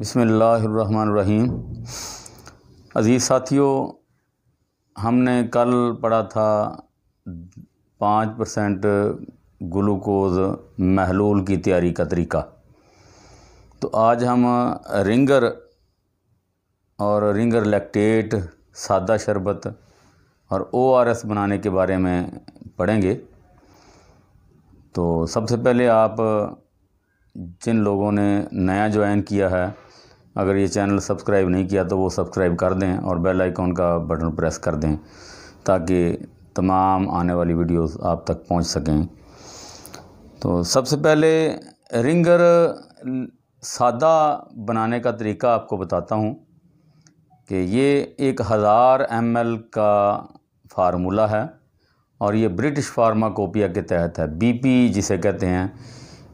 बसमीम अज़ीज़ साथियों हमने कल पढ़ा था पाँच परसेंट ग्लूकोज़ महलूल की तैयारी का तरीका तो आज हम रिंगर और रिंगर लैक्टेट सादा शरबत और ओ आर एस बनाने के बारे में पढ़ेंगे तो सबसे पहले आप जिन लोगों ने नया ज्वाइन किया है अगर ये चैनल सब्सक्राइब नहीं किया तो वो सब्सक्राइब कर दें और बेल आइकॉन का बटन प्रेस कर दें ताकि तमाम आने वाली वीडियोस आप तक पहुंच सकें तो सबसे पहले रिंगर सादा बनाने का तरीका आपको बताता हूं कि ये एक हज़ार एम का फार्मूला है और ये ब्रिटिश फार्माकोपिया के तहत है बीपी जिसे कहते हैं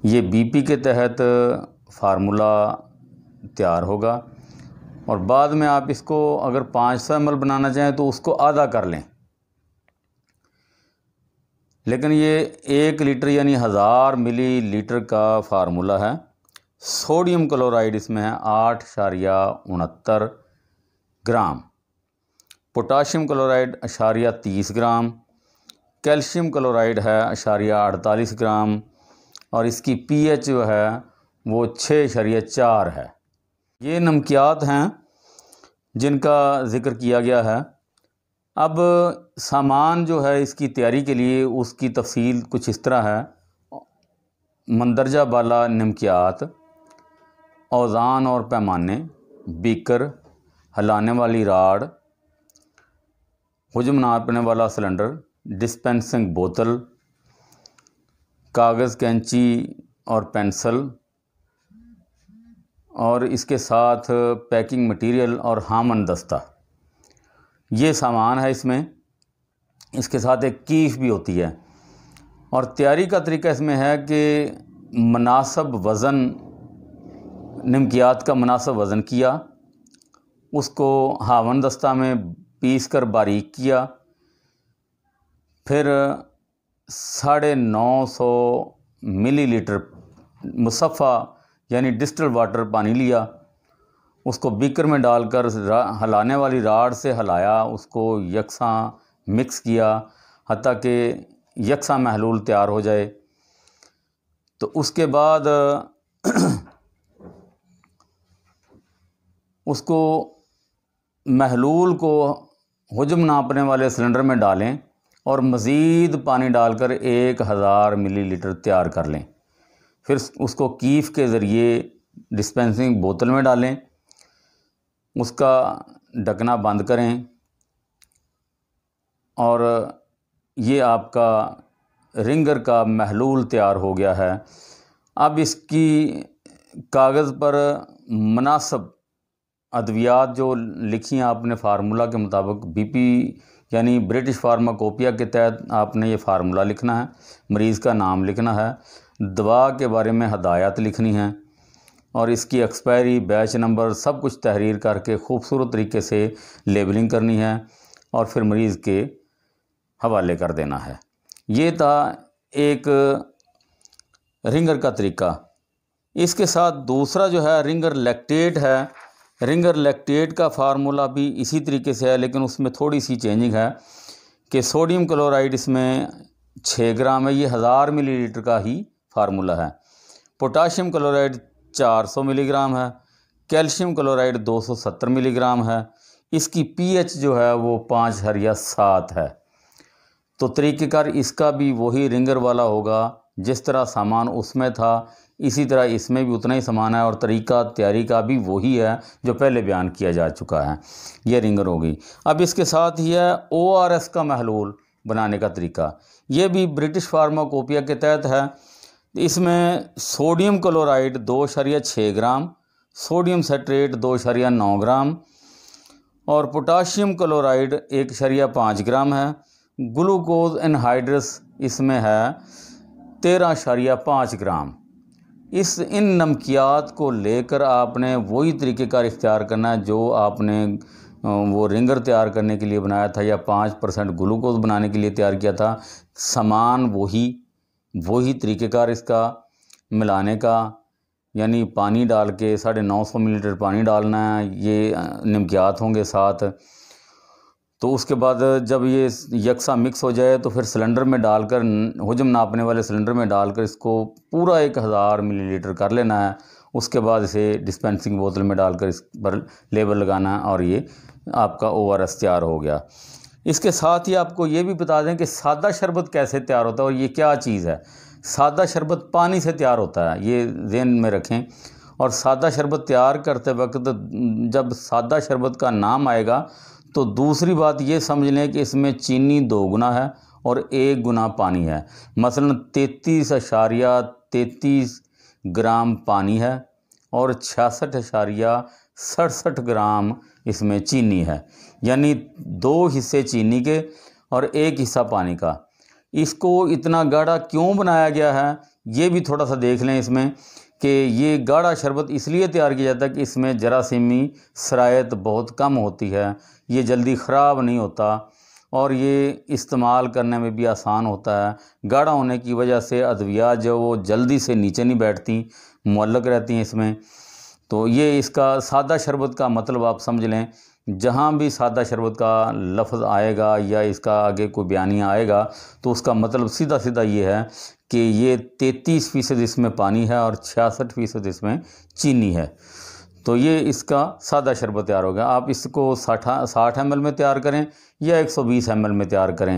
ये बीपी के तहत फार्मूला तैयार होगा और बाद में आप इसको अगर पाँच सौ एम बनाना चाहें तो उसको आधा कर लें लेकिन ये एक लीटर यानी हज़ार मिली लीटर का फार्मूला है सोडियम क्लोराइड इसमें है आठ शारिया उनहत्तर ग्राम पोटाशियम क्लोराइड अशारिया तीस ग्राम कैल्शियम क्लोराइड है अशारिया अड़तालीस ग्राम और इसकी पीएच जो है वो छः शरिया चार है ये नमकियात हैं जिनका ज़िक्र किया गया है अब सामान जो है इसकी तैयारी के लिए उसकी तफसील कुछ इस तरह है मंदरजा बाला नमकियात औज़ान और पैमाने बीकर हलाने वाली राड हजम नापने वाला सिलेंडर डिस्पेंसिंग बोतल कागज़ कैंची और पेंसिल और इसके साथ पैकिंग मटेरियल और हामन दस्ता ये सामान है इसमें इसके साथ एक कीफ भी होती है और तैयारी का तरीका इसमें है कि मुनासब वज़न नमकियात का मुनासब वज़न किया उसको हावन दस्ता में पीस कर बारीक किया फिर साढ़े नौ सौ मिली लीटर मुसफ़ा यानी डिस्टल वाटर पानी लिया उसको बीकर में डालकर हलाने वाली राड से हलाया उसको यकसा मिक्स किया हती कि यकसा महलूल तैयार हो जाए तो उसके बाद उसको महलूल को हजम नापने वाले सिलेंडर में डालें और मज़ीद पानी डालकर एक हज़ार लीटर तैयार कर लें फिर उसको कीफ के ज़रिए डिस्पेंसिंग बोतल में डालें उसका ढकना बंद करें और ये आपका रिंगर का महलूल तैयार हो गया है अब इसकी कागज़ पर मुनासब अद्वियात जो लिखी हैं आपने फार्मूला के मुताबिक बीपी यानी ब्रिटिश फार्माकोपिया के तहत आपने ये फार्मूला लिखना है मरीज़ का नाम लिखना है दवा के बारे में हदायत लिखनी है और इसकी एक्सपायरी बैच नंबर सब कुछ तहरीर करके खूबसूरत तरीके से लेबलिंग करनी है और फिर मरीज़ के हवाले कर देना है ये था एक रिंगर का तरीका इसके साथ दूसरा जो है रिंगर लैक्टेट है रिंगर लैक्टेट का फार्मूला भी इसी तरीके से है लेकिन उसमें थोड़ी सी चेंजिंग है कि सोडियम क्लोराइड इसमें छः ग्राम है ये हज़ार मिलीलीटर का ही फार्मूला है पोटाशियम क्लोराइड 400 मिलीग्राम है कैल्शियम क्लोराइड 270 मिलीग्राम है इसकी पीएच जो है वो पाँच या सात है तो तरीक़ेकार इसका भी वही रिंगर वाला होगा जिस तरह सामान उसमें था इसी तरह इसमें भी उतना ही सामान है और तरीका तैयारी का भी वही है जो पहले बयान किया जा चुका है ये रिंगर होगी अब इसके साथ ही है ओ का महलूल बनाने का तरीका ये भी ब्रिटिश फार्माकोपिया के तहत है इसमें सोडियम क्लोराइड दो शरिया छः ग्राम सोडियम सेट्रेट दो शरिया नौ ग्राम और पोटाशियम क्लोराइड एक शरिया पाँच ग्राम है ग्लूकोज एनहाइड्रस इसमें है तेरह शरिया पाँच ग्राम इस इन नमकियात को लेकर आपने वही तरीक़ेकार इख्तियार करना है जो आपने वो रिंगर तैयार करने के लिए बनाया था या पाँच परसेंट ग्लूकोज बनाने के लिए तैयार किया था सामान वही वही तरीक़ेकार इसका मिलाने का यानी पानी डाल के साढ़े नौ सौ मिलीलीटर पानी डालना है ये निमकियात होंगे साथ तो उसके बाद जब ये यकसा मिक्स हो जाए तो फिर सिलेंडर में डालकर हजम नापने वाले सिलेंडर में डालकर इसको पूरा एक हज़ार मिलीलीटर कर लेना है उसके बाद इसे डिस्पेंसिंग बोतल में डालकर इस पर लेबल लगाना और ये आपका ओ आर एस तैयार हो गया इसके साथ ही आपको ये भी बता दें कि सादा शरबत कैसे तैयार होता है और ये क्या चीज़ है सादा शरबत पानी से तैयार होता है ये जेन में रखें और सादा शरबत तैयार करते वक्त जब सादा शरबत का नाम आएगा तो दूसरी बात ये समझ लें कि इसमें चीनी दो गुना है और एक गुना पानी है मसलन तैतीस अशारिया तैतीस ग्राम पानी है और छियासठ इशारिया सड़सठ ग्राम इसमें चीनी है यानी दो हिस्से चीनी के और एक हिस्सा पानी का इसको इतना गाढ़ा क्यों बनाया गया है ये भी थोड़ा सा देख लें इसमें कि ये गाढ़ा शरबत इसलिए तैयार किया जाता है कि इसमें जरासीमी शरायत बहुत कम होती है ये जल्दी ख़राब नहीं होता और ये इस्तेमाल करने में भी आसान होता है गाढ़ा होने की वजह से अद्वियात जो वो जल्दी से नीचे नहीं बैठती मलक रहती हैं इसमें तो ये इसका सादा शरबत का मतलब आप समझ लें जहाँ भी सादा शरबत का लफ्ज़ आएगा या इसका आगे कोई बयानिया आएगा तो उसका मतलब सीधा सीधा ये है कि ये तैतीस फ़ीसद इसमें पानी है और छियासठ फ़ीसद इसमें चीनी है तो ये इसका सादा शरबत तैयार हो गया आप इसको साठ साठ एम में तैयार करें या एक सौ बीस एम में तैयार करें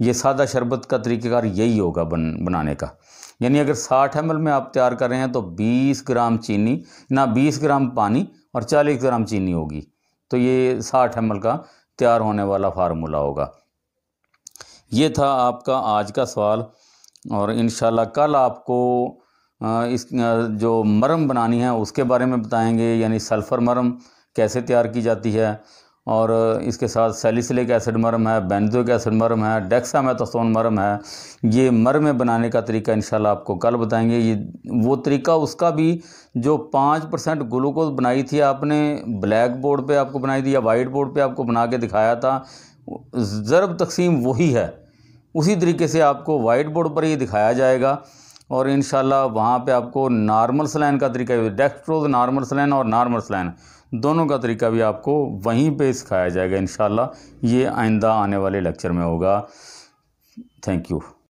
ये सादा शरबत का तरीक़ेकार यही होगा बन बनाने का यानी अगर 60 एम में आप तैयार कर रहे हैं तो 20 ग्राम चीनी ना 20 ग्राम पानी और 40 ग्राम चीनी होगी तो ये 60 एम का तैयार होने वाला फार्मूला होगा ये था आपका आज का सवाल और इन कल आपको इस जो मरम बनानी है उसके बारे में बताएंगे यानी सल्फ़र मरम कैसे तैयार की जाती है और इसके साथ सेलिसिलिक एसिड मरम है बैनजोक एसिड मरम है डेक्सामेथासोन मरम है ये मरमें बनाने का तरीका इंशाल्लाह आपको कल बताएंगे ये वो तरीका उसका भी जो पाँच परसेंट ग्लूकोज बनाई थी आपने ब्लैक बोर्ड पे आपको बनाई थी या वाइट बोर्ड पे आपको बना के दिखाया था ज़रब तकसीम वही है उसी तरीके से आपको वाइट बोर्ड पर ये दिखाया जाएगा और इन वहाँ पे आपको नॉर्मल स्लैन का तरीका भी डेक्सट्रोज नॉर्मल स्लैन और नॉर्मल स्लैन दोनों का तरीका भी आपको वहीं पे सिखाया जाएगा इन ये आइंदा आने वाले लेक्चर में होगा थैंक यू